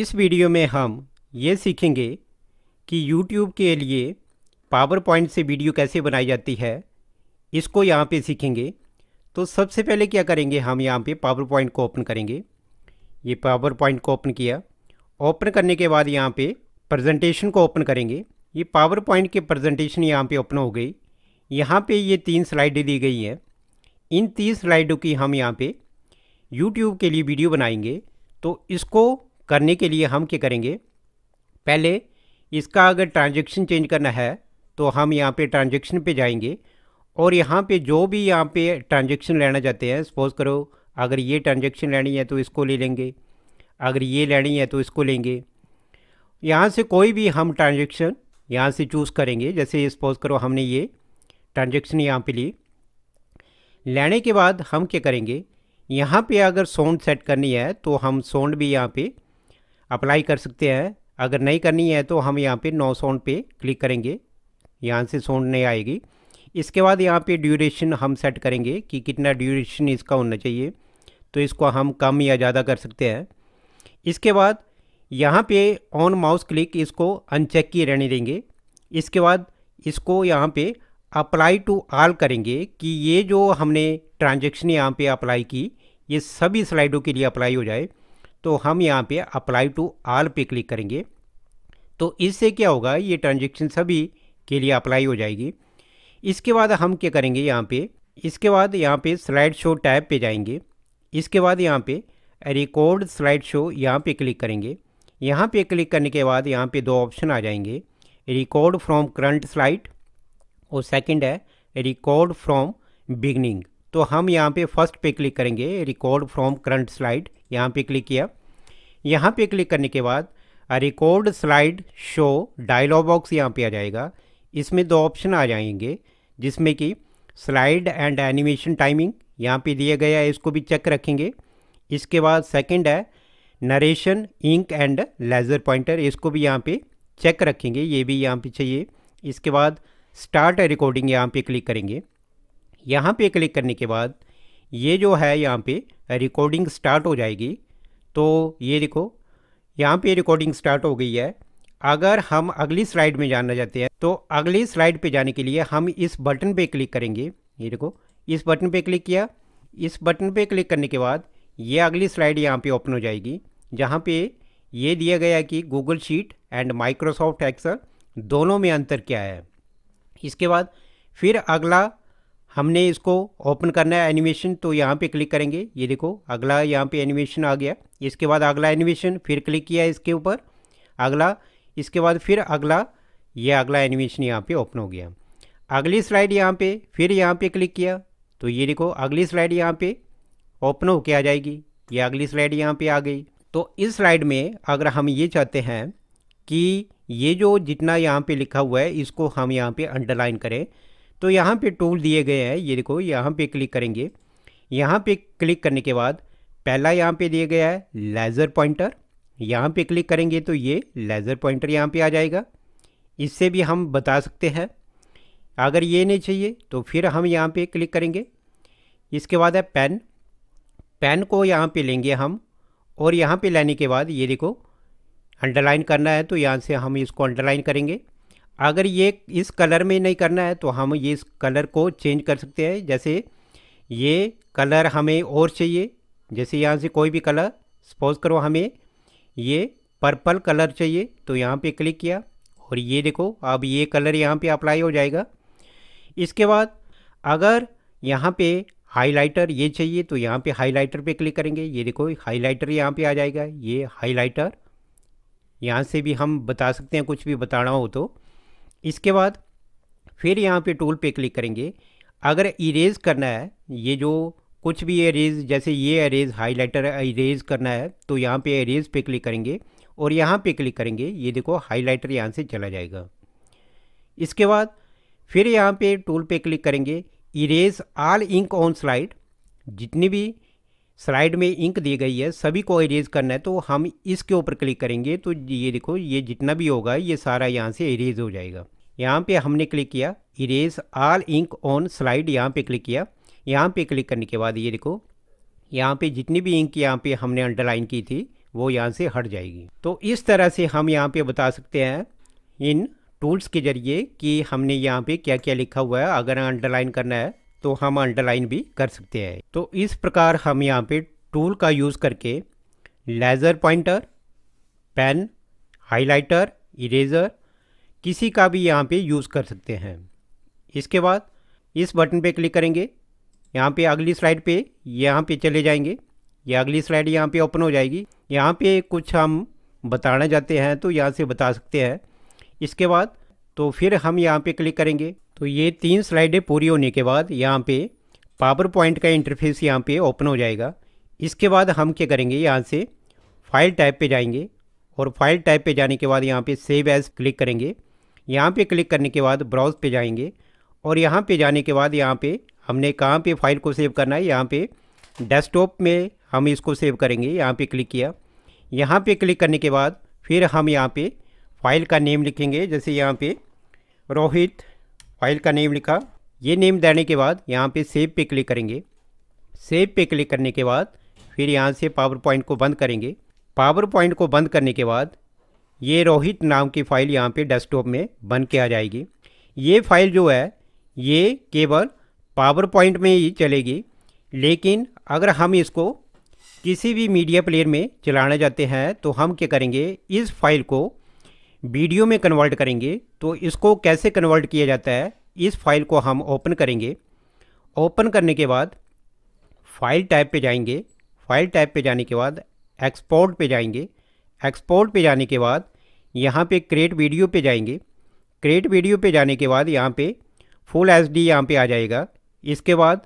इस वीडियो में हम ये सीखेंगे कि YouTube के लिए पावर पॉइंट से वीडियो कैसे बनाई जाती है इसको यहाँ पे सीखेंगे तो सबसे पहले क्या करेंगे हम यहाँ पे पावर पॉइंट को ओपन करेंगे ये पावर पॉइंट को ओपन किया ओपन करने के बाद यहाँ पे प्रेजेंटेशन को ओपन करेंगे ये पावर पॉइंट के प्रजेंटेशन यहाँ पर ओपन हो गई यहाँ पर ये तीन स्लाइडें दी गई हैं इन तीन स्लाइडों की हम यहाँ पर यूट्यूब के लिए वीडियो बनाएंगे तो इसको करने के लिए हम क्या करेंगे पहले इसका अगर ट्रांजेक्शन चेंज करना है तो हम यहाँ पे ट्रांजेक्शन पे जाएंगे और यहाँ पे जो भी यहाँ पे ट्रांजेक्शन लेना चाहते हैं सपोज़ करो अगर ये ट्रांजेक्शन लेनी है तो इसको ले लेंगे अगर ये लेनी है तो इसको लेंगे यहाँ से कोई भी हम ट्रांजेक्शन यहाँ से चूज़ करेंगे जैसे सपोज़ करो हमने ये ट्रांजेक्शन यहाँ पर ली लेने के बाद हम क्या करेंगे यहाँ पे अगर साउंड सेट करनी है तो हम साउंड भी यहाँ पे अप्लाई कर सकते हैं अगर नहीं करनी है तो हम यहाँ पे नौ साउंड पे क्लिक करेंगे यहाँ से साउंड नहीं आएगी इसके बाद यहाँ पे ड्यूरेशन हम सेट करेंगे कि कितना ड्यूरेशन इसका होना चाहिए तो इसको हम कम या ज़्यादा कर सकते हैं इसके बाद यहाँ पे ऑन माउस क्लिक इसको अनचेक किए रहने देंगे इसके बाद इसको यहाँ पे अप्लाई टू आल करेंगे कि ये जो हमने ट्रांजेक्शन यहाँ पर अप्लाई की ये सभी स्लाइडों के लिए अप्लाई हो जाए तो हम यहाँ पे अप्लाई टू आल पे क्लिक करेंगे तो इससे क्या होगा ये ट्रांजेक्शन सभी के लिए अप्लाई हो जाएगी इसके बाद हम क्या करेंगे यहाँ पे इसके बाद यहाँ पे स्लाइड शो टैब पे जाएंगे इसके बाद यहाँ पे रिकॉर्ड स्लाइड शो यहाँ पे क्लिक करेंगे यहाँ पे क्लिक करने के बाद यहाँ पे दो ऑप्शन आ जाएंगे रिकॉर्ड फ्रॉम करंट स्लाइड और सेकंड है रिकॉर्ड फ्रॉम बिगनिंग तो हम यहाँ पे फर्स्ट पे क्लिक करेंगे रिकॉर्ड फ्रॉम करंट स्लाइड यहाँ पे क्लिक किया यहाँ पे क्लिक करने के बाद record slide show dialog box यहाँ पे आ जाएगा इसमें दो ऑप्शन आ जाएंगे जिसमें कि स्लाइड एंड एनिमेशन टाइमिंग यहाँ पे दिया गया है इसको भी चेक रखेंगे इसके बाद सेकंड है narration ink and laser pointer इसको भी यहाँ पे चेक रखेंगे ये भी यहाँ पे चाहिए इसके बाद स्टार्ट रिकॉर्डिंग यहाँ पे क्लिक करेंगे यहाँ पे क्लिक करने के बाद ये जो है यहाँ पे रिकॉर्डिंग स्टार्ट हो जाएगी तो ये देखो यहाँ पे रिकॉर्डिंग स्टार्ट हो गई है अगर हम अगली स्लाइड में जाना चाहते हैं तो अगली स्लाइड पे जाने के लिए हम इस बटन पे क्लिक करेंगे ये देखो इस बटन पे क्लिक किया इस बटन पे क्लिक करने के बाद ये अगली स्लाइड यहाँ पे ओपन हो जाएगी जहाँ पे ये दिया गया कि Google sheet and Microsoft Excel दोनों में अंतर क्या है इसके बाद फिर अगला हमने इसको ओपन करना है एनिमेशन तो यहाँ पे क्लिक करेंगे ये देखो अगला यहाँ पे एनिमेशन आ गया इसके बाद अगला एनिमेशन फिर क्लिक किया इसके ऊपर अगला इसके बाद फिर अगला ये अगला एनिमेशन यहाँ पे ओपन हो गया अगली स्लाइड यहाँ पे फिर यहाँ पे क्लिक किया तो ये देखो अगली स्लाइड यहाँ पे ओपन होके आ जाएगी ये अगली स्लाइड यहाँ पे आ गई तो इस स्लाइड में अगर हम ये चाहते हैं कि ये जो जितना यहाँ पे लिखा हुआ है इसको हम यहाँ पे अंडरलाइन करें तो यहाँ पे टूल दिए गए हैं ये देखो यहाँ पे क्लिक करेंगे यहाँ पे क्लिक करने के बाद पहला यहाँ पे दिया गया है लेज़र पॉइंटर यहाँ पे क्लिक करेंगे तो ये लेज़र पॉइंटर यहाँ पे आ जाएगा इससे भी हम बता सकते हैं अगर ये नहीं चाहिए तो फिर हम यहाँ पे क्लिक करेंगे इसके बाद है पेन पेन को यहाँ पे लेंगे हम और यहाँ पे लेने के बाद ये देखो अंडरलाइन करना है तो यहाँ से हम इसको अंडरलाइन करेंगे अगर ये इस कलर में नहीं करना है तो हम ये इस कलर को चेंज कर सकते हैं जैसे ये कलर हमें और चाहिए जैसे यहाँ से कोई भी कलर सपोज करो हमें ये पर्पल कलर चाहिए तो यहाँ पे क्लिक किया और ये देखो अब ये कलर यहाँ पे अप्लाई हो जाएगा इसके बाद अगर यहाँ पे हाइलाइटर ये चाहिए तो यहाँ पे हाइलाइटर पे क्लिक करेंगे ये देखो हाइलाइटर यहाँ पे आ जाएगा ये हाइलाइटर यहाँ से भी हम बता सकते हैं कुछ भी बताना हो तो इसके बाद फिर यहाँ पे टूल पे क्लिक करेंगे अगर इरेज करना है ये जो कुछ भी एरेज जैसे ये एरेज हाईलाइटर इरेज करना है तो यहाँ पे एरेज पे क्लिक करेंगे और यहाँ पे क्लिक करेंगे ये देखो हाईलाइटर यहाँ से चला जाएगा इसके बाद फिर यहाँ पे टूल पे क्लिक करेंगे erase all ink on slide जितनी भी स्लाइड में इंक दी गई है सभी को इरेज करना है तो हम इसके ऊपर क्लिक करेंगे तो ये देखो ये जितना भी होगा ये सारा यहाँ से इरेज हो जाएगा यहाँ पे हमने क्लिक किया erase all ink on slide यहाँ पे क्लिक किया यहाँ पे क्लिक करने के बाद ये देखो यहाँ पे जितनी भी इंक यहाँ पे हमने अंडरलाइन की थी वो यहाँ से हट जाएगी तो इस तरह से हम यहाँ पे बता सकते हैं इन टूल्स के ज़रिए कि हमने यहाँ पे क्या क्या लिखा हुआ है अगर अंडरलाइन करना है तो हम अंडरलाइन भी कर सकते हैं तो इस प्रकार हम यहाँ पे टूल का यूज़ करके laser pointer pen highlighter eraser किसी का भी यहाँ पे यूज़ कर सकते हैं इसके बाद इस बटन पे क्लिक करेंगे यहाँ पे अगली स्लाइड पे यहाँ पे चले जाएंगे ये अगली स्लाइड यहाँ पे ओपन हो जाएगी यहाँ पे कुछ हम बताना चाहते हैं तो यहाँ से बता सकते हैं इसके बाद तो फिर हम यहाँ पे क्लिक करेंगे तो ये तीन स्लाइडें पूरी होने के बाद यहाँ पे पावर पॉइंट का इंटरफेस यहाँ पे ओपन हो जाएगा इसके बाद हम क्या करेंगे यहाँ से फाइल टाइप पे जाएंगे और फाइल टाइप पे जाने के बाद यहाँ पे सेव एज क्लिक करेंगे यहाँ पे क्लिक करने के बाद ब्राउज पे जाएंगे और यहाँ पे जाने के बाद यहाँ पे हमने कहाँ पे फाइल को सेव करना है यहाँ पे डेस्कटॉप में हम इसको सेव करेंगे यहाँ पे क्लिक किया यहाँ पे क्लिक करने के बाद फिर हम यहाँ पे फाइल का नेम लिखेंगे जैसे यहाँ पे रोहित फाइल का नेम लिखा ये नेम देने के बाद यहाँ पे सेव पे क्लिक करेंगे सेव पे क्लिक करने के बाद फिर यहाँ से पावर पॉइंट को बंद करेंगे पावर पॉइंट को बंद करने के बाद ये रोहित नाम की फ़ाइल यहाँ पे डेस्कटॉप में बन के आ जाएगी ये फाइल जो है ये केवल पावर पॉइंट में ही चलेगी लेकिन अगर हम इसको किसी भी मीडिया प्लेयर में चलाना चाहते हैं तो हम क्या करेंगे इस फाइल को वीडियो में कन्वर्ट करेंगे तो इसको कैसे कन्वर्ट किया जाता है इस फाइल को हम ओपन करेंगे ओपन करने के बाद फाइल टाइप पे जाएंगे फाइल टाइप पे जाने के बाद एक्सपोर्ट पे जाएंगे एक्सपोर्ट पे जाने के बाद यहाँ पे क्रिएट वीडियो पे जाएंगे क्रिएट वीडियो पे जाने के बाद यहाँ पे फुल एच डी यहाँ पर आ जाएगा इसके बाद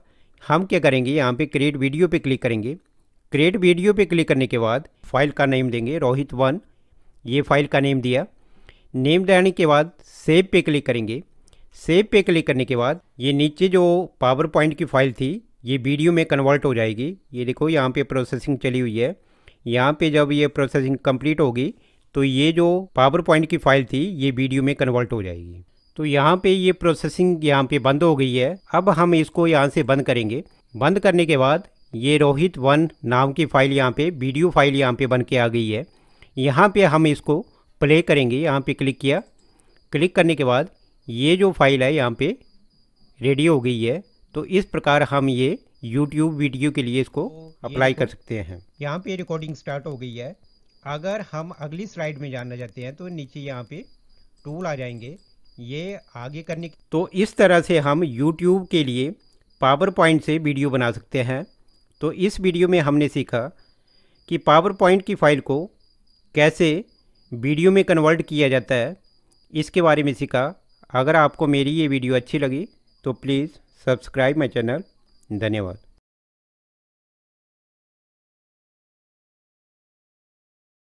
हम क्या करेंगे यहाँ पे क्रिएट वीडियो पे क्लिक करेंगे क्रिएट वीडियो पे क्लिक करने के बाद फाइल का नेम देंगे रोहित वन ये फाइल का नेम दिया नेम डालने के बाद सेव पे क्लिक करेंगे सेव पे क्लिक करने के बाद ये नीचे जो पावर पॉइंट की फाइल थी ये वीडियो में कन्वर्ट हो जाएगी ये देखो यहाँ पे प्रोसेसिंग चली हुई है यहाँ पे जब ये प्रोसेसिंग कंप्लीट होगी तो ये जो पावर पॉइंट की फाइल थी ये वीडियो में कन्वर्ट हो जाएगी तो यहाँ पे ये प्रोसेसिंग यहाँ पे बंद हो गई है अब हम इसको यहाँ से बंद करेंगे बंद करने के बाद ये रोहित वन नाम की फ़ाइल यहाँ पे वीडियो फाइल यहाँ पे बन के आ गई है यहाँ पे हम इसको प्ले करेंगे यहाँ पे क्लिक किया क्लिक करने के बाद ये जो फाइल है यहाँ पे रेडी हो गई है तो इस प्रकार हम ये यूट्यूब वीडियो के लिए इसको अप्लाई तो कर सकते हैं यहाँ पे रिकॉर्डिंग स्टार्ट हो गई है अगर हम अगली स्लाइड में जानना चाहते हैं तो नीचे यहाँ पे टूल आ जाएंगे ये आगे करने की तो इस तरह से हम यूट्यूब के लिए पावर पॉइंट से वीडियो बना सकते हैं तो इस वीडियो में हमने सीखा कि पावर पॉइंट की फ़ाइल को कैसे वीडियो में कन्वर्ट किया जाता है इसके बारे में सीखा अगर आपको मेरी ये वीडियो अच्छी लगी तो प्लीज़ सब्सक्राइब माई चैनल धन्यवाद